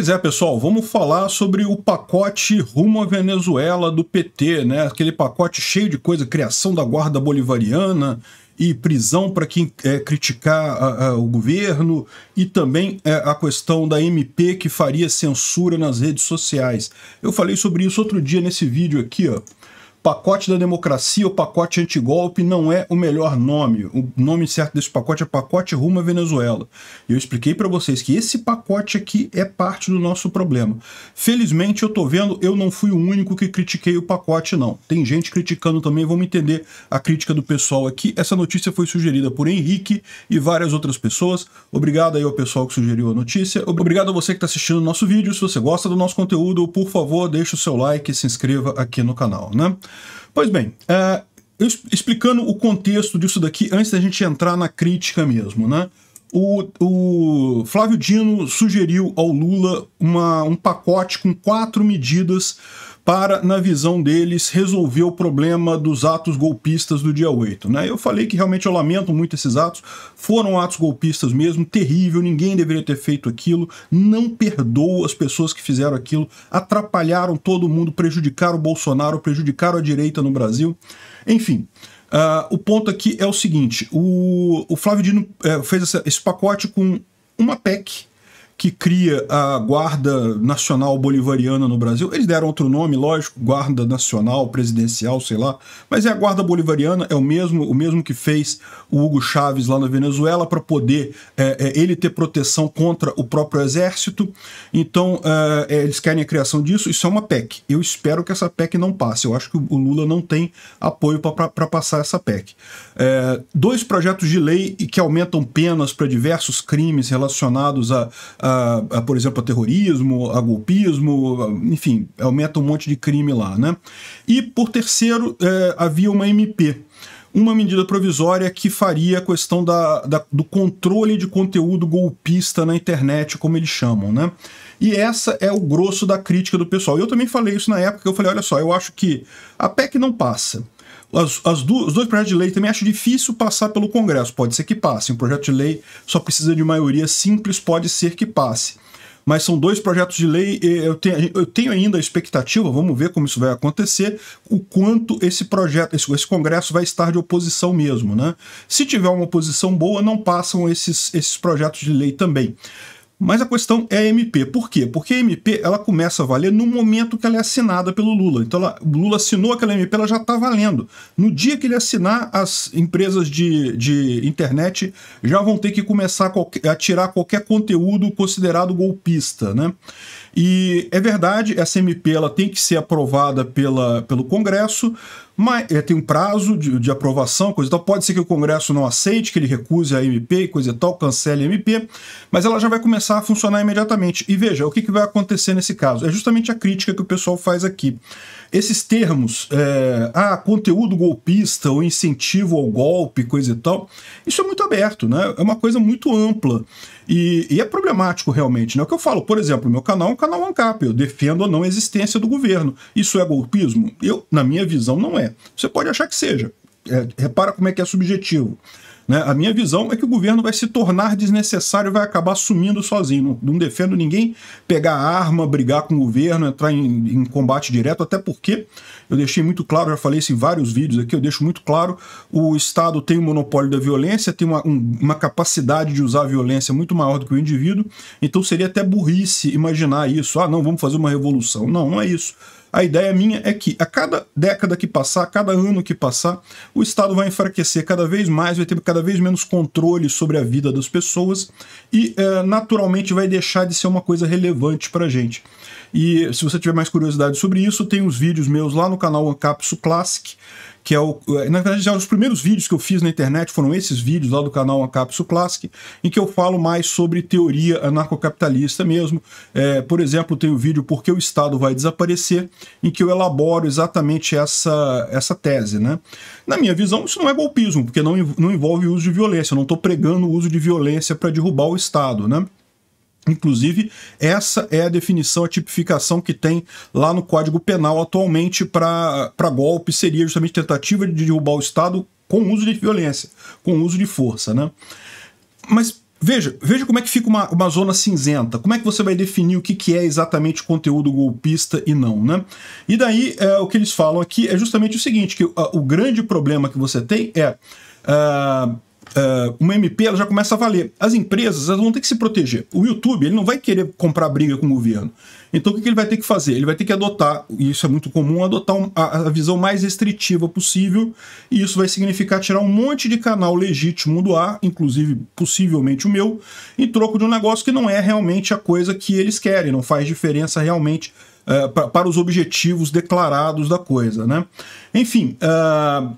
Pois é, pessoal, vamos falar sobre o pacote rumo à Venezuela do PT, né? Aquele pacote cheio de coisa, criação da Guarda Bolivariana e prisão para quem é, criticar a, a, o governo e também é, a questão da MP que faria censura nas redes sociais. Eu falei sobre isso outro dia nesse vídeo aqui, ó. Pacote da Democracia ou Pacote Antigolpe não é o melhor nome. O nome certo desse pacote é Pacote Rumo à Venezuela. E eu expliquei para vocês que esse pacote aqui é parte do nosso problema. Felizmente, eu tô vendo, eu não fui o único que critiquei o pacote, não. Tem gente criticando também, vamos entender a crítica do pessoal aqui. Essa notícia foi sugerida por Henrique e várias outras pessoas. Obrigado aí ao pessoal que sugeriu a notícia. Obrigado a você que está assistindo o nosso vídeo. Se você gosta do nosso conteúdo, por favor, deixe o seu like e se inscreva aqui no canal, né? Pois bem, uh, explicando o contexto disso daqui, antes da gente entrar na crítica mesmo, né? O, o Flávio Dino sugeriu ao Lula uma, um pacote com quatro medidas para, na visão deles, resolver o problema dos atos golpistas do dia 8. Né? Eu falei que realmente eu lamento muito esses atos, foram atos golpistas mesmo, terrível, ninguém deveria ter feito aquilo, não perdoa as pessoas que fizeram aquilo, atrapalharam todo mundo, prejudicaram o Bolsonaro, prejudicaram a direita no Brasil. Enfim, uh, o ponto aqui é o seguinte: o, o Flávio Dino uh, fez esse pacote com uma PEC que cria a Guarda Nacional Bolivariana no Brasil. Eles deram outro nome, lógico, Guarda Nacional, Presidencial, sei lá. Mas é a Guarda Bolivariana, é o mesmo, o mesmo que fez o Hugo Chávez lá na Venezuela para poder é, é, ele ter proteção contra o próprio exército. Então, é, é eles querem a criação disso. Isso é uma PEC. Eu espero que essa PEC não passe. Eu acho que o Lula não tem apoio para passar essa PEC. É, dois projetos de lei que aumentam penas para diversos crimes relacionados a, a a, a, por exemplo, a terrorismo, a golpismo, enfim, aumenta um monte de crime lá, né? E, por terceiro, é, havia uma MP, uma medida provisória que faria a questão da, da, do controle de conteúdo golpista na internet, como eles chamam, né? E essa é o grosso da crítica do pessoal. Eu também falei isso na época, eu falei, olha só, eu acho que a PEC não passa. As, as duas, os dois projetos de lei também acho difícil passar pelo Congresso. Pode ser que passe. Um projeto de lei só precisa de maioria simples, pode ser que passe. Mas são dois projetos de lei. Eu tenho, eu tenho ainda a expectativa, vamos ver como isso vai acontecer, o quanto esse projeto, esse, esse Congresso vai estar de oposição mesmo. Né? Se tiver uma oposição boa, não passam esses, esses projetos de lei também. Mas a questão é a MP. Por quê? Porque a MP ela começa a valer no momento que ela é assinada pelo Lula. Então, ela, o Lula assinou aquela MP, ela já está valendo. No dia que ele assinar, as empresas de, de internet já vão ter que começar a, a tirar qualquer conteúdo considerado golpista. Né? E é verdade, essa MP ela tem que ser aprovada pela, pelo Congresso, mas é, tem um prazo de, de, aprovação, coisa e tal. Pode ser que o Congresso não aceite, que ele recuse a MP, coisa e tal, cancele a MP, mas ela já vai começar a funcionar imediatamente. E veja, o que, que vai acontecer nesse caso? É justamente a crítica que o pessoal faz aqui. Esses termos, é, ah, conteúdo golpista ou incentivo ao golpe, coisa e tal, isso é muito aberto, né? É uma coisa muito ampla. E, e, é problemático realmente, né? O que eu falo, por exemplo, meu canal é um canal ANCAP, eu defendo a não existência do governo. Isso é golpismo? Eu, na minha visão, não é. Você pode achar que seja. É, repara como é que é subjetivo. Né? A minha visão é que o governo vai se tornar desnecessário, vai acabar sumindo sozinho. Não, não defendo ninguém pegar arma, brigar com o governo, entrar em, em combate direto, até porque eu deixei muito claro, já falei isso em vários vídeos aqui, eu deixo muito claro, o Estado tem o um monopólio da violência, tem uma, um, uma capacidade de usar a violência muito maior do que o indivíduo, então seria até burrice imaginar isso. Ah, não, vamos fazer uma revolução. Não, não é isso. A ideia minha é que a cada década que passar, a cada ano que passar, o Estado vai enfraquecer cada vez mais, vai ter cada vez menos controle sobre a vida das pessoas e, é, naturalmente, vai deixar de ser uma coisa relevante para gente. E se você tiver mais curiosidade sobre isso, tem os vídeos meus lá no canal Ancapsu Classic, que é o. Eh, na verdade, já os primeiros vídeos que eu fiz na internet foram esses vídeos lá do canal Ancapso Classic, em que eu falo mais sobre teoria anarcocapitalista mesmo. É, por exemplo, tem o vídeo Por que o Estado vai desaparecer, em que eu elaboro exatamente essa, essa tese. Né? Na minha visão, isso não é golpismo, porque não, não envolve o uso de violência. Eu não estou pregando o uso de violência para derrubar o Estado. Né? Inclusive, essa é a definição, a tipificação que tem lá no Código Penal atualmente para golpe, seria justamente tentativa de derrubar o Estado com uso de violência, com uso de força. Né? Mas veja, veja como é que fica uma, uma zona cinzenta, como é que você vai definir o que, que é exatamente conteúdo golpista e não. Né? E daí é, o que eles falam aqui é justamente o seguinte: que a, o grande problema que você tem é. Uh, uh, uma MP ela já começa a valer. As empresas elas vão ter que se proteger. O YouTube ele não vai querer comprar briga com o governo. Então o que, que ele vai ter que fazer? Ele vai ter que adotar, e isso é muito comum, adotar um, a, a, visão mais restritiva possível, e isso vai significar tirar um monte de canal legítimo do ar, inclusive possivelmente o meu, em troco de um negócio que não é realmente a coisa que eles querem, não faz diferença realmente uh, ah, pra, para os objetivos declarados da coisa. Né? Enfim. Uh,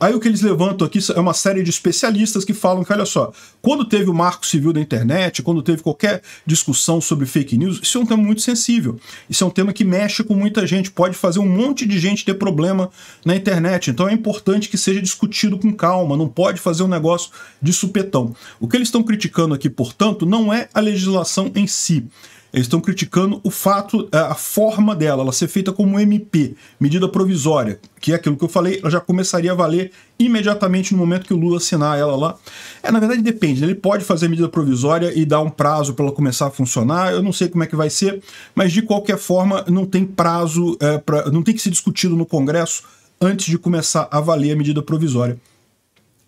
Aí o que eles levantam aqui é uma série de especialistas que falam que, olha só, quando teve o marco civil da internet, quando teve qualquer discussão sobre fake news, isso é um tema muito sensível. Isso é um tema que mexe com muita gente, pode fazer um monte de gente ter problema na internet. Então é importante que seja discutido com calma, não pode fazer um negócio de supetão. O que eles estão criticando aqui, portanto, não é a legislação em si eles estão criticando o fato, é, a forma dela, ela ser feita como MP, medida provisória, que é aquilo que eu falei, ela já começaria a valer imediatamente no momento que o Lula assinar ela lá. É, na verdade depende, né? ele pode fazer medida provisória e dar um prazo para ela começar a funcionar, eu não sei como é que vai ser, mas de qualquer forma não tem prazo, é, pra, não tem que ser discutido no Congresso antes de começar a valer a medida provisória.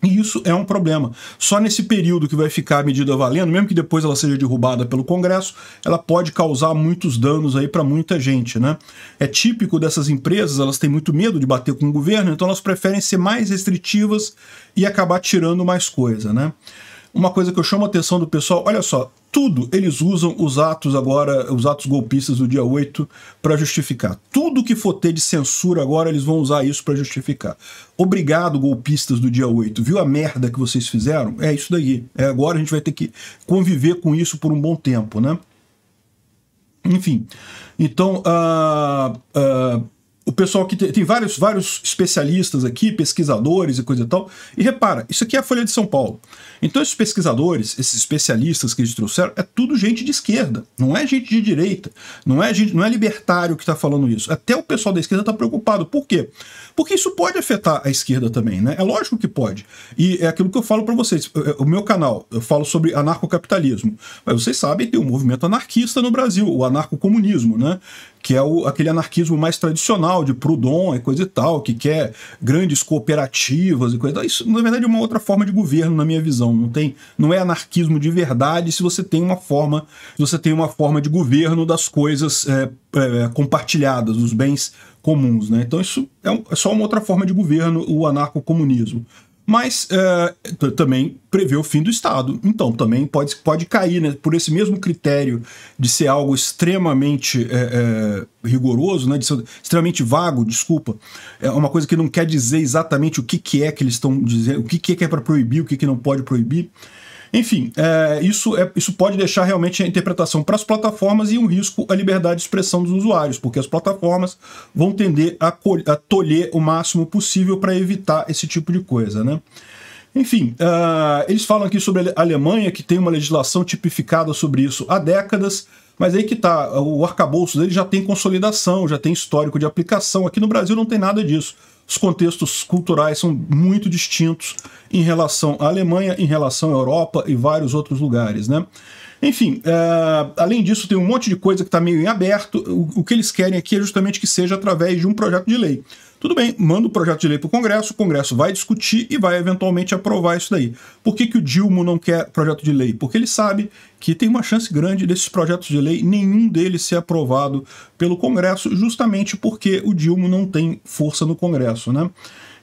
E isso é um problema. Só nesse período que vai ficar a medida valendo, mesmo que depois ela seja derrubada pelo Congresso, ela pode causar muitos danos aí para muita gente, né? É típico dessas empresas, elas têm muito medo de bater com o governo, então elas preferem ser mais restritivas e acabar tirando mais coisa, né? Uma coisa que eu chamo a atenção do pessoal, olha só, tudo eles usam os atos agora, os atos golpistas do dia 8 para justificar. Tudo que for ter de censura agora, eles vão usar isso para justificar. Obrigado, golpistas do dia 8. Viu a merda que vocês fizeram? É isso daí. É agora a gente vai ter que conviver com isso por um bom tempo, né? Enfim. Então, uh, uh o pessoal que tem, tem, vários, vários especialistas aqui, pesquisadores e coisa e tal. E repara, isso aqui é a Folha de São Paulo. Então, esses pesquisadores, esses especialistas que eles trouxeram, é tudo gente de esquerda, não é gente de direita, não é, gente, não é libertário que está falando isso. Até o pessoal da esquerda está preocupado. Por quê? Porque isso pode afetar a esquerda também, né? É lógico que pode. E é aquilo que eu falo para vocês. O meu canal, eu falo sobre anarcocapitalismo. Mas vocês sabem, tem um movimento anarquista no Brasil, o anarcocomunismo, né? que é o, aquele anarquismo mais tradicional de Proudhon e coisa e tal, que quer grandes cooperativas e coisa e tal. Isso, na verdade, é uma outra forma de governo, na minha visão. Não, tem, não é anarquismo de verdade se você tem uma forma, você tem uma forma de governo das coisas é, é, é, compartilhadas, dos bens comuns. Né? Então, isso é, um, é só uma outra forma de governo, o anarcocomunismo mas é, também prevê o fim do Estado. Então, também pode, pode cair né, por esse mesmo critério de ser algo extremamente é, é, rigoroso, né, de ser extremamente vago, desculpa, é uma coisa que não quer dizer exatamente o que, que é que eles estão dizendo, o que, que é, que é para proibir, o que, que não pode proibir. Enfim, é, isso, é, isso pode deixar realmente a interpretação para as plataformas e um risco à liberdade de expressão dos usuários, porque as plataformas vão tender a, a tolher o máximo possível para evitar esse tipo de coisa, né? Enfim, uh, eles falam aqui sobre a Alemanha, que tem uma legislação tipificada sobre isso há décadas, mas aí que tá, o arcabouço dele já tem consolidação, já tem histórico de aplicação. Aqui no Brasil não tem nada disso. Os contextos culturais são muito distintos em relação à Alemanha, em relação à Europa e vários outros lugares, né? Enfim, uh, além disso, tem um monte de coisa que está meio em aberto. O, o, que eles querem aqui é justamente que seja através de um projeto de lei. Tudo bem, manda o projeto de lei para o Congresso, o Congresso vai discutir e vai eventualmente aprovar isso daí. Por que, que o Dilma não quer projeto de lei? Porque ele sabe que tem uma chance grande desses projetos de lei, nenhum deles ser aprovado pelo Congresso, justamente porque o Dilma não tem força no Congresso, né?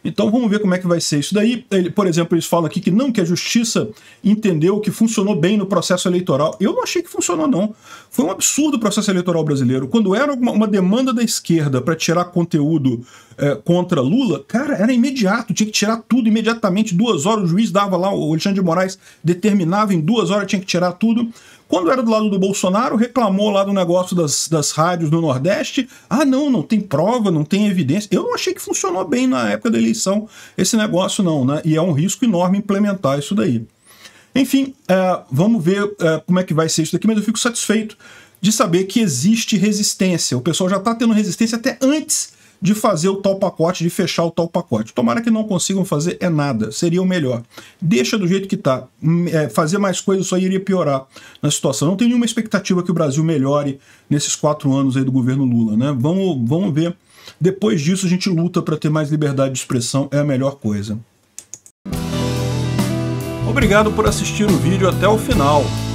Então vamos ver como é que vai ser isso daí. Ele, por exemplo, eles falam aqui que não, que a justiça entendeu que funcionou bem no processo eleitoral. Eu não achei que funcionou, não. Foi um absurdo o processo eleitoral brasileiro. Quando era uma, uma demanda da esquerda para tirar conteúdo é, contra Lula, cara, era imediato, tinha que tirar tudo imediatamente, duas horas, o juiz dava lá, o Alexandre de Moraes determinava em duas horas tinha que tirar tudo. Quando era do lado do Bolsonaro, reclamou lá do negócio das, das rádios do Nordeste. Ah, não, não tem prova, não tem evidência. Eu não achei que funcionou bem na época da eleição esse negócio, não, né? E é um risco enorme implementar isso daí. Enfim, uh, vamos ver uh, como é que vai ser isso daqui, mas eu fico satisfeito de saber que existe resistência. O pessoal já está tendo resistência até antes de fazer o tal pacote, de fechar o tal pacote. Tomara que não consigam fazer é nada, seria o melhor. Deixa do jeito que está. Hum, é, fazer mais coisas só iria piorar na situação. Não tem nenhuma expectativa que o Brasil melhore nesses quatro anos aí do governo Lula, né? Vamos, vamos ver. Depois disso a gente luta para ter mais liberdade de expressão, é a melhor coisa. Obrigado por assistir o vídeo até o final.